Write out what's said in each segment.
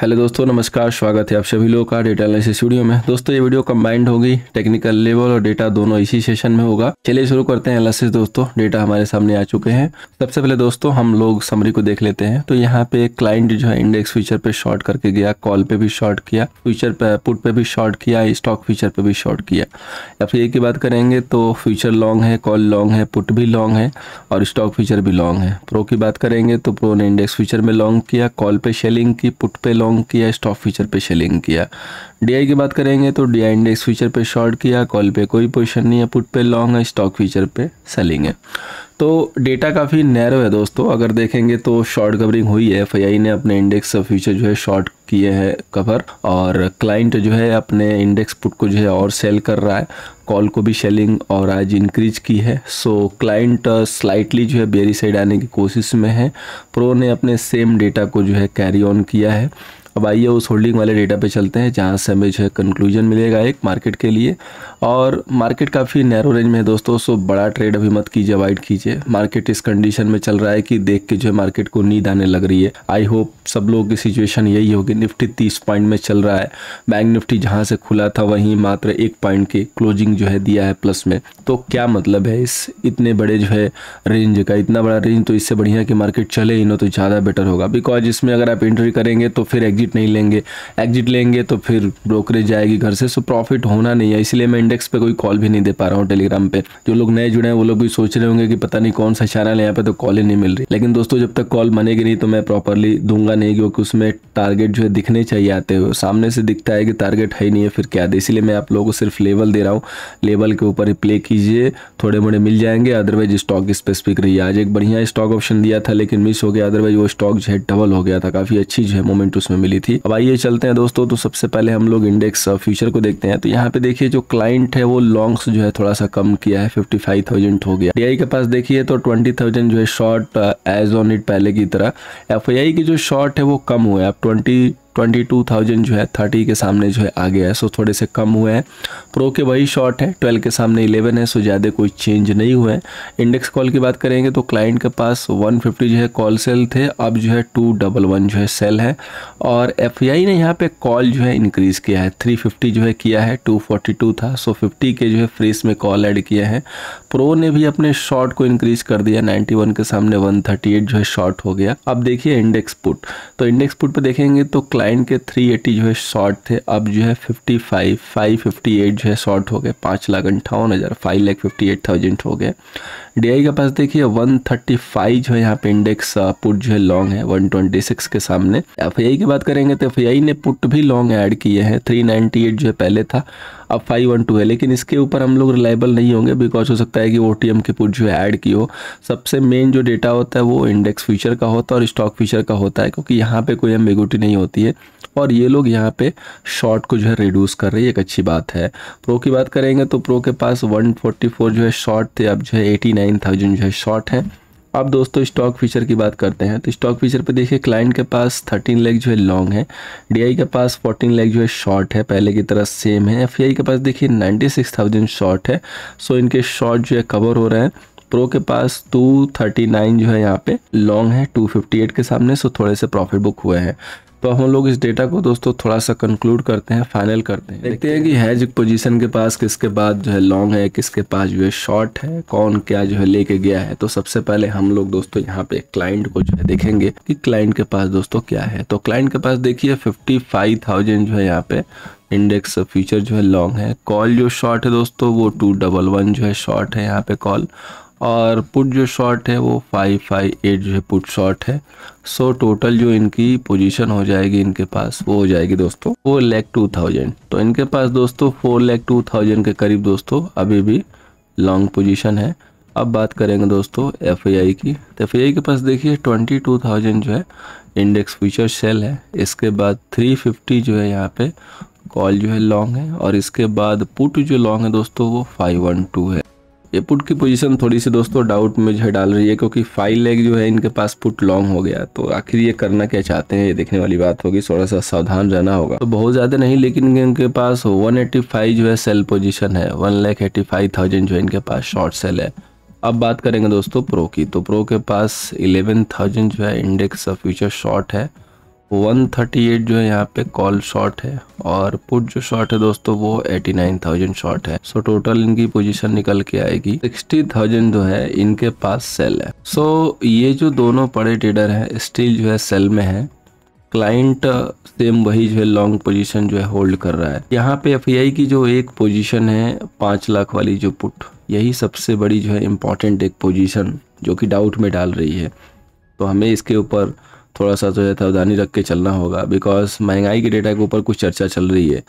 hello दोस्तों नमस्कार स्वागत है आप सभी लोगों का डेटा एनालिसिस स्टूडियो में दोस्तों ये वीडियो कंबाइंड होगी टेक्निकल लेवल और डेटा दोनों इसी सेशन में होगा चलिए शुरू करते हैं एनालिसिस दोस्तों डेटा हमारे सामने आ चुके हैं सबसे पहले दोस्तों हम लोग समरी को देख लेते हैं तो यहाँ पे क्लाइंट जो है इंडेक्स फीचर पे शॉर्ट करके गया कॉल पे भी शॉर्ट किया फ्यूचर पे पुट पे भी शॉर्ट किया स्टॉक फ्यूचर पे भी शॉर्ट किया या फिर एक की बात करेंगे तो फ्यूचर लॉन्ग है कॉल लॉन्ग है पुट भी लॉन्ग है और स्टॉक फ्यूचर भी लॉन्ग है प्रो की बात करेंगे तो प्रो ने इंडेक्स फ्यूचर में लॉन्ग किया कॉल पे शेलिंग की पुट पे लॉन्ग किया स्टॉप फीचर पे शेलिंग किया डीआई की बात करेंगे तो डीआई इंडेक्स फीचर पे शॉर्ट किया कॉल पे कोई पोजीशन नहीं है पुट पे लॉन्ग है स्टॉक फीचर पे सेलिंग है तो डेटा काफ़ी नैरो है दोस्तों अगर देखेंगे तो शॉर्ट कवरिंग हुई है एफ ने अपने इंडेक्स फ्यूचर जो है शॉर्ट किए हैं कवर और क्लाइंट जो है अपने इंडेक्स पुट को जो है और सेल कर रहा है कॉल को भी सेलिंग और आज इंक्रीज की है सो क्लाइंट स्लाइटली जो है बेरी साइड आने की कोशिश में है प्रो ने अपने सेम डेटा को जो है कैरी ऑन किया है अब आइए उस होल्डिंग वाले डेटा पे चलते हैं जहाँ से हमें जो है कंक्लूजन मिलेगा एक मार्केट के लिए और मार्केट काफ़ी नैरो रेंज में है दोस्तों सो बड़ा ट्रेड अभी मत कीजिए अवॉइड कीजिए मार्केट इस कंडीशन में चल रहा है कि देख के जो है मार्केट को नींद आने लग रही है आई होप सब लोगों की सिचुएशन यही होगी निफ्टी तीस पॉइंट में चल रहा है बैंक निफ्टी जहाँ से खुला था वहीं मात्र एक पॉइंट के क्लोजिंग जो है दिया है प्लस में तो क्या मतलब है इस इतने बड़े जो है रेंज का इतना बड़ा रेंज तो इससे बढ़िया कि मार्केट चले ही ना तो ज़्यादा बेटर होगा बिकॉज इसमें अगर आप एंट्री करेंगे तो फिर एग्जिट एग्जिट नहीं लेंगे एग्जिट लेंगे तो फिर ब्रोकरेज जाएगी घर से सो प्रॉफिट होना नहीं है इसलिए मैं इंडेक्स पे कोई कॉल भी नहीं दे पा रहा हूँ टेलीग्राम पे जो लोग नए जुड़े हैं वो लोग भी सोच रहे होंगे कि पता नहीं कौन सा चैनल है यहाँ पे तो कॉल ही नहीं मिल रही लेकिन दोस्तों जब तक कॉल बनेगी नहीं तो मैं प्रॉपरली दूंगा नहीं क्योंकि उसमें टारगेट जो है दिखने चाहिए आते हुए सामने से दिखता है कि टारगेट है नहीं है फिर क्या दे इसीलिए मैं आप लोगों को सिर्फ लेवल दे रहा हूँ लेवल के ऊपर ही प्ले कीजिए थोड़े मोड़े मिल जाएंगे अदरवाइज स्टॉक स्पेसिफिक रही आज एक बढ़िया स्टॉक ऑप्शन दिया था लेकिन मिस हो गया अदरवाइज वो स्टॉक जो है डबल हो गया था काफ़ी अच्छी जो है मोमेंट उसमें मिली मिली थी अब आइए चलते हैं दोस्तों तो सबसे पहले हम लोग इंडेक्स फ्यूचर uh, को देखते हैं तो यहाँ पे देखिए जो क्लाइंट है वो लॉन्ग्स जो है थोड़ा सा कम किया है फिफ्टी हो गया डी के पास देखिए तो ट्वेंटी थाउजेंड जो है शॉर्ट एज ऑन इट पहले की तरह एफ की जो शॉर्ट है वो कम हुआ है अब ट्वेंटी ट्वेंटी टू थाउजेंड जो है थर्टी के सामने जो है आ गया है सो थोड़े से कम हुए हैं प्रो के वही शॉर्ट है ट्वेल्व के सामने इलेवन है सो ज़्यादा कोई चेंज नहीं हुए हैं इंडेक्स कॉल की बात करेंगे तो क्लाइंट के पास वन फिफ्टी जो है कॉल सेल थे अब जो है टू डबल वन जो है सेल है और एफ ने यहाँ पर कॉल जो है इंक्रीज़ किया है थ्री फिफ्टी जो है किया है टू फोर्टी टू था सो फिफ्टी के जो है फ्रीज में कॉल एड किया है प्रो ने भी अपने शॉर्ट को इंक्रीज़ कर दिया नाइन्टी वन के सामने वन थर्टी एट जो है शॉर्ट हो गया अब देखिए इंडेक्स पुट तो इंडेक्स पुट पर देखेंगे तो क्लाइंट के 380 जो है शॉर्ट थे अब जो है 55 558 जो है शॉर्ट हो गए पाँच लाख अंठावन हज़ार five lakh fifty eight thousand हो गए डी के पास देखिए 135 जो है यहाँ पे इंडेक्स पुट uh, जो है लॉन्ग है 126 के सामने एफ की बात करेंगे तो एफ ने पुट भी लॉन्ग ऐड किए हैं 398 जो है पहले था अब फाइव वन टू है लेकिन इसके ऊपर हम लोग रिलायबल नहीं होंगे बिकॉज हो सकता है कि ओ टी एम की पुट जो है ऐड की हो सबसे मेन जो डेटा होता है वो इंडेक्स फ्यूचर का होता है और स्टॉक फ्यूचर का होता है क्योंकि यहाँ पर कोई एम्बिगुटी नहीं होती है और ये लोग यहाँ पे शॉर्ट को जो है रिड्यूस कर रहे हैं एक अच्छी बात है प्रो की बात करेंगे तो प्रो के पास फोर जो है शॉर्ट थे अब जो है थाउजेंड जो है शॉर्ट हैं अब दोस्तों स्टॉक फीचर की बात करते हैं तो स्टॉक फीचर पे देखिए क्लाइंट के पास 13 लेग जो है लॉन्ग है डीआई के पास 14 लेग जो है शॉर्ट है पहले की तरह सेम है एफ के पास देखिए 96,000 शॉर्ट है सो इनके शॉर्ट जो है कवर हो रहे हैं प्रो के पास 239 जो है यहाँ पे लॉन्ग है 258 के सामने सो थोड़े से प्रॉफिट बुक हुए हैं तो हम लोग इस डेटा को दोस्तों थोड़ा सा कंक्लूड करते हैं फाइनल करते हैं देखते हैं कि हैज पोजीशन के पास किसके बाद जो है लॉन्ग है किसके पास जो है शॉर्ट है कौन क्या जो है लेके गया है तो सबसे पहले हम लोग दोस्तों यहाँ पे क्लाइंट को जो है देखेंगे कि क्लाइंट के पास दोस्तों क्या है तो क्लाइंट के पास देखिए फिफ्टी फाइव थाउजेंड जो है यहाँ पे इंडेक्स फ्यूचर जो है लॉन्ग है कॉल जो शॉर्ट है दोस्तों वो टू डबल वन जो है शॉर्ट है यहाँ पे कॉल और पुट जो शॉर्ट है वो फाइव फाइव एट जो है पुट शॉर्ट है सो टोटल जो इनकी पोजीशन हो जाएगी इनके पास वो हो जाएगी दोस्तों फोर लैख टू थाउजेंड तो इनके पास दोस्तों फोर लैख टू थाउजेंड के करीब दोस्तों अभी भी लॉन्ग पोजीशन है अब बात करेंगे दोस्तों एफ की तो एफ के पास देखिए ट्वेंटी टू थाउजेंड जो है इंडेक्स फ्यूचर सेल है इसके बाद थ्री फिफ्टी जो है यहाँ पे कॉल जो है लॉन्ग है और इसके बाद पुट जो लॉन्ग है दोस्तों वो फाइव वन टू है ये पुट की पोजीशन थोड़ी सी दोस्तों डाउट में जो है डाल रही है क्योंकि फाइव लेग जो है इनके पास पुट लॉन्ग हो गया तो आखिर ये करना क्या चाहते हैं ये देखने वाली बात होगी थोड़ा सा सावधान रहना होगा तो बहुत ज़्यादा नहीं लेकिन इनके पास वन जो है सेल पोजिशन है one lakh eighty five thousand जो है इनके पास शॉर्ट सेल है अब बात करेंगे दोस्तों प्रो की तो प्रो के पास इलेवन थाउजेंड जो है इंडेक्स फ्यूचर शॉर्ट है 138 जो है यहाँ पे कॉल शॉर्ट है और पुट जो शॉर्ट है दोस्तों वो 89,000 शॉर्ट है सो टोटल इनकी पोजीशन निकल के आएगी 60,000 जो है इनके पास सेल है सो so, ये जो दोनों बड़े ट्रेडर हैं स्टिल जो है सेल में है क्लाइंट सेम वही जो है लॉन्ग पोजीशन जो है होल्ड कर रहा है यहाँ पे एफ की जो एक पोजिशन है पाँच लाख वाली जो पुट यही सबसे बड़ी जो है इम्पॉर्टेंट एक पोजिशन जो कि डाउट में डाल रही है तो हमें इसके ऊपर थोड़ा सा तो जो है सावधानी रख के चलना होगा बिकॉज महंगाई के डेटा के ऊपर कुछ चर्चा चल रही है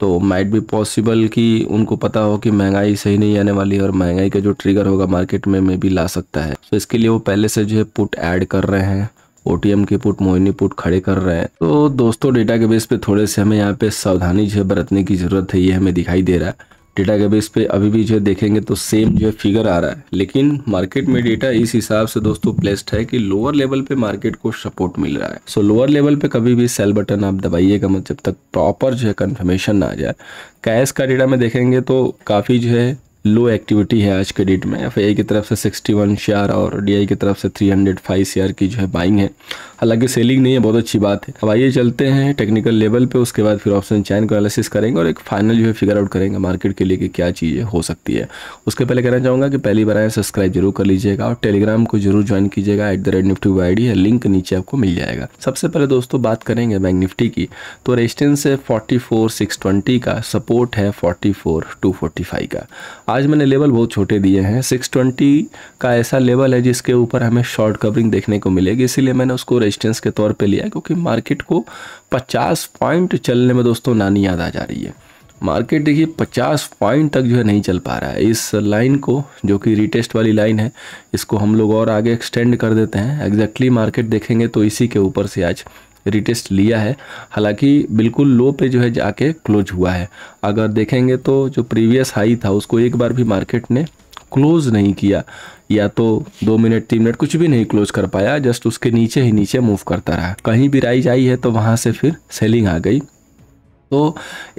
तो माइट भी पॉसिबल कि उनको पता हो कि महंगाई सही नहीं आने वाली और महंगाई का जो ट्रिगर होगा मार्केट में मे भी ला सकता है तो इसके लिए वो पहले से जो है पुट ऐड कर रहे हैं ओ के पुट मोहिनी पुट खड़े कर रहे हैं तो दोस्तों डेटा के बेस पे थोड़े से हमें यहाँ पे सावधानी जो है बरतने की ज़रूरत है ये हमें दिखाई दे रहा है डेटा के बेस पे अभी भी जो है देखेंगे तो सेम जो है फिगर आ रहा है लेकिन मार्केट में डेटा इस हिसाब से दोस्तों प्लेस्ड है कि लोअर लेवल पे मार्केट को सपोर्ट मिल रहा है सो लोअर लेवल पे कभी भी सेल बटन आप दबाइएगा मत जब तक प्रॉपर जो है कन्फर्मेशन ना आ जाए कैश का डेटा में देखेंगे तो काफ़ी जो है लो एक्टिविटी है आज के डेट में एफ की तरफ से 61 वन शेयर और डी की तरफ से 305 हंड्रेड शेयर की जो है बाइंग है हालांकि सेलिंग नहीं है बहुत अच्छी बात है अब आइए चलते हैं टेक्निकल लेवल पे उसके बाद फिर ऑप्शन चैन को एनालिसिस करेंगे और एक फाइनल जो है फिगर आउट करेंगे मार्केट के लिए कि क्या चीज़ें हो सकती है उसके पहले कहना चाहूँगा कि पहली बार आए सब्सक्राइब जरूर कर लीजिएगा और टेलीग्राम को जरूर ज्वाइन कीजिएगा at the rate Nifty Y D link नीचे आपको मिल जाएगा सबसे पहले दोस्तों बात करेंगे बैंक निफ्टी की तो रेजिस्टेंस है फोर्टी का सपोर्ट है फोर्टी का आज मैंने लेवल बहुत छोटे दिए हैं 620 का ऐसा लेवल है जिसके ऊपर हमें शॉर्ट कवरिंग देखने को मिलेगी इसीलिए मैंने उसको रेजिस्टेंस के तौर पे लिया क्योंकि मार्केट को 50 पॉइंट चलने में दोस्तों नानी याद आ जा रही है मार्केट देखिए 50 पॉइंट तक जो है नहीं चल पा रहा है इस लाइन को जो कि रिटेस्ट वाली लाइन है इसको हम लोग और आगे एक्सटेंड कर देते हैं एग्जैक्टली मार्केट देखेंगे तो इसी के ऊपर से आज रिटेस्ट लिया है हालांकि बिल्कुल लो पे जो है जाके क्लोज हुआ है अगर देखेंगे तो जो प्रीवियस हाई था उसको एक बार भी मार्केट ने क्लोज नहीं किया या तो दो मिनट तीन मिनट कुछ भी नहीं क्लोज कर पाया जस्ट उसके नीचे ही नीचे मूव करता रहा कहीं भी राइज आई है तो वहाँ से फिर सेलिंग आ गई तो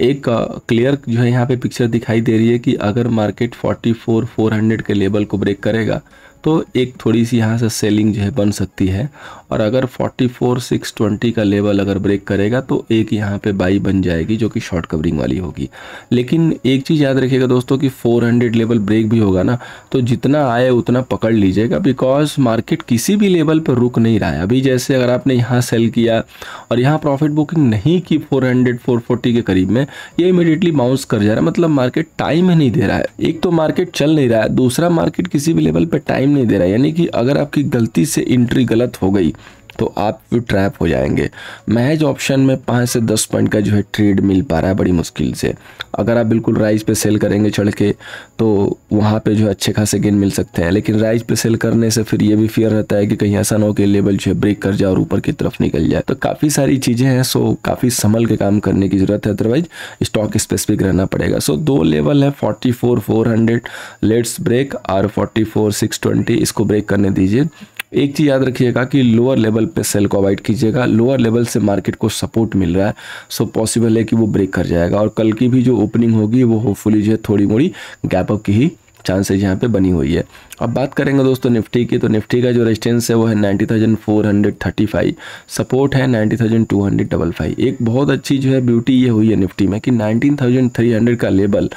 एक क्लियर जो है यहाँ पे पिक्चर दिखाई दे रही है कि अगर मार्केट 44 400 के लेवल को ब्रेक करेगा तो एक थोड़ी सी यहाँ से सेलिंग जो है बन सकती है और अगर 44620 का लेवल अगर ब्रेक करेगा तो एक यहाँ पे बाई बन जाएगी जो कि शॉर्ट कवरिंग वाली होगी लेकिन एक चीज़ याद रखिएगा दोस्तों कि 400 लेवल ब्रेक भी होगा ना तो जितना आए उतना पकड़ लीजिएगा बिकॉज मार्केट किसी भी लेवल पर रुक नहीं रहा है अभी जैसे अगर आपने यहाँ सेल किया और यहाँ प्रॉफिट बुकिंग नहीं की फोर हंड्रेड के करीब में ये इमिडिएटली बाउंस कर जा रहा है मतलब मार्केट टाइम ही नहीं दे रहा है एक तो मार्केट चल नहीं रहा है दूसरा मार्केट किसी भी लेवल पर टाइम नहीं दे रहा यानी कि अगर आपकी गलती से एंट्री गलत हो गई तो आप ट्रैप हो जाएंगे महज ऑप्शन में पाँच से दस पॉइंट का जो है ट्रेड मिल पा रहा है बड़ी मुश्किल से अगर आप बिल्कुल राइस पे सेल करेंगे चढ़ के तो वहाँ पे जो है अच्छे खासे गेन मिल सकते हैं लेकिन राइस पे सेल करने से फिर ये भी फियर रहता है कि कहीं ऐसा ना हो कि लेवल जो है ब्रेक कर जाए और ऊपर की तरफ निकल जाए तो काफ़ी सारी चीज़ें हैं सो काफ़ी संभल के काम करने की ज़रूरत है अदरवाइज स्टॉक स्पेसिफिक रहना पड़ेगा सो दो लेवल है forty four four hundred let's break और फोर्टी फोर सिक्स ट्वेंटी इसको ब्रेक करने दीजिए एक चीज़ याद रखिएगा कि लोअर लेवल पे सेल को अवॉइड कीजिएगा लोअर लेवल से मार्केट को सपोर्ट मिल रहा है सो पॉसिबल है कि वो ब्रेक कर जाएगा और कल की भी जो ओपनिंग होगी वो होपफुली जो है थोड़ी मोड़ी गैप अप की ही चांसेज यहाँ पे बनी हुई है अब बात करेंगे दोस्तों निफ्टी की तो निफ्टी का जो रेजिस्टेंस है वो है ninety thousand four hundred thirty five support है ninety thousand two hundred double five एक बहुत अच्छी जो है ब्यूटी ये हुई है निफ्टी में कि नाइनटीन थाउजेंड थ्री हंड्रेड का लेवल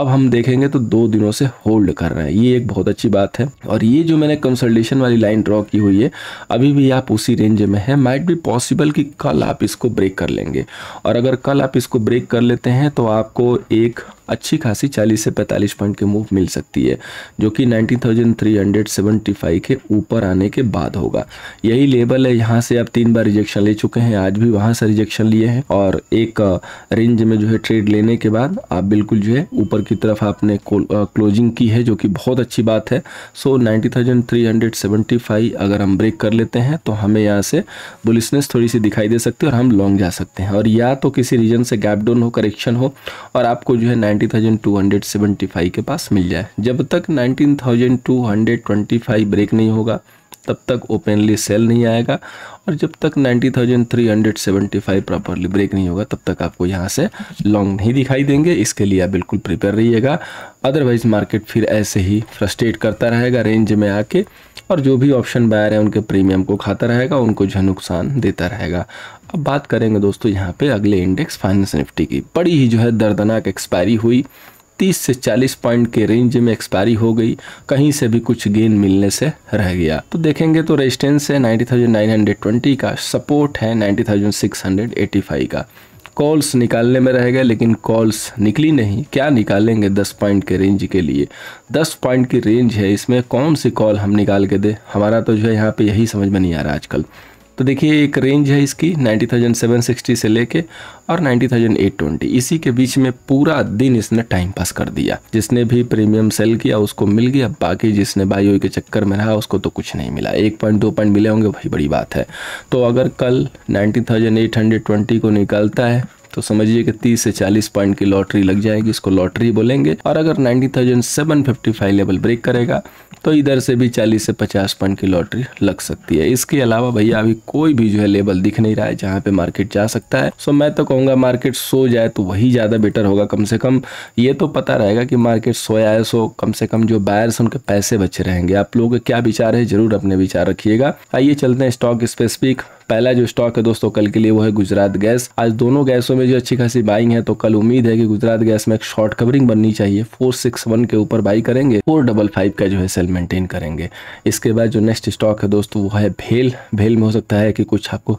अब हम देखेंगे तो दो दिनों से होल्ड कर रहा है ये एक बहुत अच्छी बात है और ये जो मैंने कंसल्टेशन वाली लाइन ड्रॉ की हुई है अभी भी आप उसी रेंज में है माइट बी पॉसिबल कि कल आप इसको ब्रेक कर लेंगे और अगर कल आप इसको ब्रेक कर लेते हैं तो आपको एक अच्छी खासी 40 से 45 पॉइंट के मूव मिल सकती है जो कि 19,375 के ऊपर आने के बाद होगा यही लेवल है यहाँ से आप तीन बार रिजेक्शन ले चुके हैं आज भी वहाँ से रिजेक्शन लिए हैं और एक रेंज में जो है ट्रेड लेने के बाद आप बिल्कुल जो है ऊपर की तरफ आपने क्लोजिंग की है जो कि बहुत अच्छी बात है सो नाइन्टी अगर हम ब्रेक कर लेते हैं तो हमें यहाँ से बुलिसनेस थोड़ी सी दिखाई दे सकती है और हम लॉन्ग जा सकते हैं और या तो किसी रीजन से गैप डाउन हो करेक्शन हो और आपको जो है 19,275 के पास मिल जाए जब तक 19,225 ब्रेक नहीं होगा तब तक ओपनली सेल नहीं आएगा और जब तक 90,375 प्रॉपरली ब्रेक नहीं होगा तब तक आपको यहाँ से लॉन्ग नहीं दिखाई देंगे इसके लिए आप बिल्कुल प्रिपेयर रहिएगा अदरवाइज मार्केट फिर ऐसे ही फ्रस्ट्रेट करता रहेगा रेंज में आके और जो भी ऑप्शन बायर है उनके प्रीमियम को खाता रहेगा उनको जो नुकसान देता रहेगा अब बात करेंगे दोस्तों यहाँ पे अगले इंडेक्स फाइनेंस निफ्टी की बड़ी ही जो है दर्दनाक एक्सपायरी हुई 30 से 40 पॉइंट के रेंज में एक्सपायरी हो गई कहीं से भी कुछ गेन मिलने से रह गया तो देखेंगे तो रेजिस्टेंस है 90,920 का सपोर्ट है 90,685 का कॉल्स निकालने में रह गए लेकिन कॉल्स निकली नहीं क्या निकालेंगे दस पॉइंट के रेंज के लिए दस पॉइंट की रेंज है इसमें कौन सी कॉल हम निकाल के दें हमारा तो जो है यहाँ पे यही समझ में नहीं आ रहा आजकल तो देखिए एक रेंज है इसकी 90,760 से लेके और 90,820 इसी के बीच में पूरा दिन इसने टाइम पास कर दिया जिसने भी प्रीमियम सेल किया उसको मिल गया बाकी जिसने बाई के चक्कर में रहा उसको तो कुछ नहीं मिला एक पॉइंट दो पॉइंट मिले होंगे भाई बड़ी बात है तो अगर कल नाइन्टी को निकालता है तो समझिए कि 30 से 40 पॉइंट की लॉटरी लग जाएगी इसको लॉटरी बोलेंगे और अगर 90,755 लेवल ब्रेक करेगा तो इधर से भी 40 से 50 पॉइंट की लॉटरी लग सकती है इसके अलावा भैया अभी कोई भी जो है लेवल दिख नहीं रहा है जहाँ पे मार्केट जा सकता है सो मैं तो कहूँगा मार्केट सो जाए तो वही ज़्यादा बेटर होगा कम से कम ये तो पता रहेगा कि मार्केट सोया है सो कम से कम जो बायर्स उनके पैसे बचे रहेंगे आप लोगों के क्या विचार है जरूर अपने विचार रखिएगा आइए चलते हैं स्टॉक स्पेसिफिक पहला जो स्टॉक है दोस्तों कल के लिए वो है गुजरात गैस आज दोनों गैसों में जो अच्छी खासी बाइंग है तो कल उम्मीद है कि गुजरात गैस में एक शॉर्ट कवरिंग बननी चाहिए फोर सिक्स वन के ऊपर बाई करेंगे फोर डबल फाइव का जो है सेल मेंटेन करेंगे इसके बाद जो नेक्स्ट स्टॉक है दोस्तों वो है भेल भेल में हो सकता है कि कुछ आपको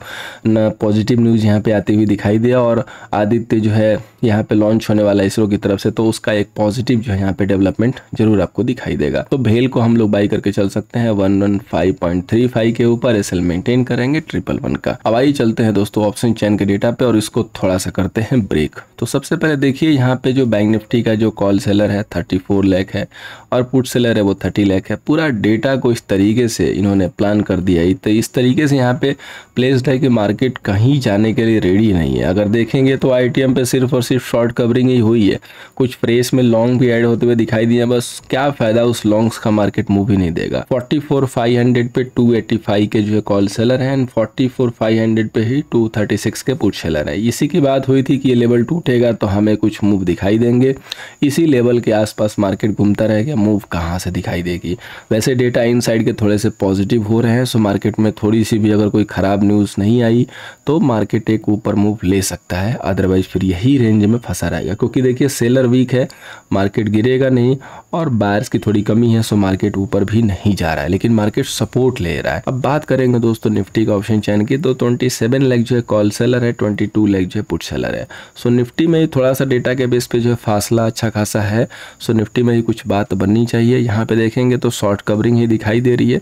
पॉजिटिव न्यूज़ यहाँ पे आती हुई दिखाई दे और आदित्य जो है यहाँ पे लॉन्च होने वाला इसरो की तरफ से तो उसका एक पॉजिटिव जो है यहाँ पे डेवलपमेंट जरूर आपको दिखाई देगा तो भेल को हम लोग बाई करके चल सकते हैं one one five point three five के ऊपर एस मेंटेन करेंगे ट्रिपल वन का अब आइए चलते हैं दोस्तों ऑप्शन चैन के डेटा पे और इसको थोड़ा सा करते हैं ब्रेक तो सबसे पहले देखिए यहाँ पे जो बैंक निफ्टी का जो कॉल सेलर है थर्टी फोर लैख है और पुट सेलर है वो थर्टी लैख है पूरा डेटा को इस तरीके से इन्होंने प्लान कर दिया है तो इस तरीके से यहाँ पे प्लेस्ड है कि मार्केट कहीं जाने के लिए रेडी नहीं है अगर देखेंगे तो आई पे सिर्फ और सिर्फ शॉर्ट कवरिंग ही हुई है कुछ प्रेस में लॉन्ग भी एड होते हुए दिखाई दिए बस क्या फ़ायदा उस लॉन्ग्स का मार्केट मूव ही नहीं देगा फोर्टी पे टू के जो है कॉल सेलर है एंड फोर फाइव हंड्रेड पे ही टू थर्टी सिक्स के पुट सेलर है इसी की बात हुई थी कि ये लेवल टूटेगा तो हमें कुछ मूव दिखाई देंगे इसी लेवल के आसपास मार्केट घूमता रहेगा मूव कहाँ से दिखाई देगी वैसे डेटा इन के थोड़े से पॉजिटिव हो रहे हैं सो मार्केट में थोड़ी सी भी अगर कोई ख़राब न्यूज़ नहीं आई तो मार्केट एक ऊपर मूव ले सकता है अदरवाइज़ फिर यही रेंज में फंसा रहेगा क्योंकि देखिए सेलर वीक है मार्केट गिरेगा नहीं और बायर्स की थोड़ी कमी है सो मार्केट ऊपर भी नहीं जा रहा है लेकिन मार्केट सपोर्ट ले रहा है अब बात करेंगे दोस्तों निफ्टी का ऑप्शन चैन परसेंट की तो 27 सेवन लैक जो है कॉल सेलर है 22 टू लैक जो है पुट सेलर है सो निफ्टी में ही थोड़ा सा डेटा के बेस पे जो है फासला अच्छा खासा है सो निफ्टी में ही कुछ बात बननी चाहिए यहाँ पे देखेंगे तो शॉर्ट कवरिंग ही दिखाई दे रही है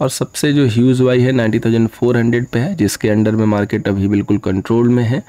और सबसे जो ह्यूज वाई है 90,400 पे है जिसके अंडर में मार्केट अभी बिल्कुल कंट्रोल में है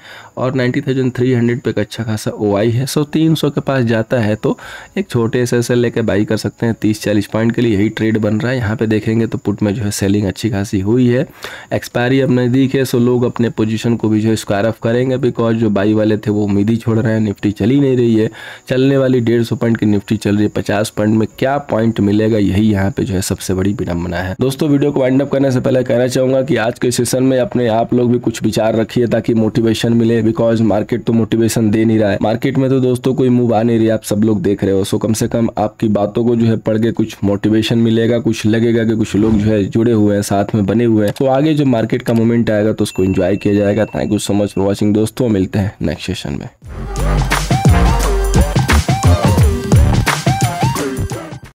और 90,300 पे एक अच्छा खासा ओ है सो 300 के पास जाता है तो एक छोटे से सेल लेकर बाई कर सकते हैं 30-40 पॉइंट के लिए यही ट्रेड बन रहा है यहाँ पे देखेंगे तो पुट में जो है सेलिंग अच्छी खासी हुई है एक्सपायरी अब नज़दीक है सो लोग अपने पोजीशन को भी जो है स्क्वायर ऑफ करेंगे बिकॉज जो बाई वाले थे वो उम्मीद ही छोड़ रहे हैं निफ्टी चल ही नहीं रही है चलने वाली डेढ़ सौ पॉइंट की निफ्टी चल रही है पचास पॉइंट में क्या पॉइंट मिलेगा यही यहाँ पे जो है सबसे बड़ी विडम्बना है दोस्तों वीडियो को वाइंड अप करने से पहले कहना चाहूँगा कि आज के सेशन में अपने आप लोग भी कुछ विचार रखिए ताकि मोटिवेशन मिले बिकॉज मार्केट तो मोटिवेशन दे नहीं रहा है मार्केट में तो दोस्तों कोई मूव आ नहीं रही आप सब लोग देख रहे हो सो कम से कम आपकी बातों को जो है पढ़ के कुछ मोटिवेशन मिलेगा कुछ लगेगा कि कुछ लोग जो है जुड़े हुए हैं साथ में बने हुए हैं तो आगे जो मार्केट का मोमेंट आएगा तो उसको इन्जॉय किया जाएगा thank you so much for watching दोस्तों मिलते हैं नेक्स्ट सेशन में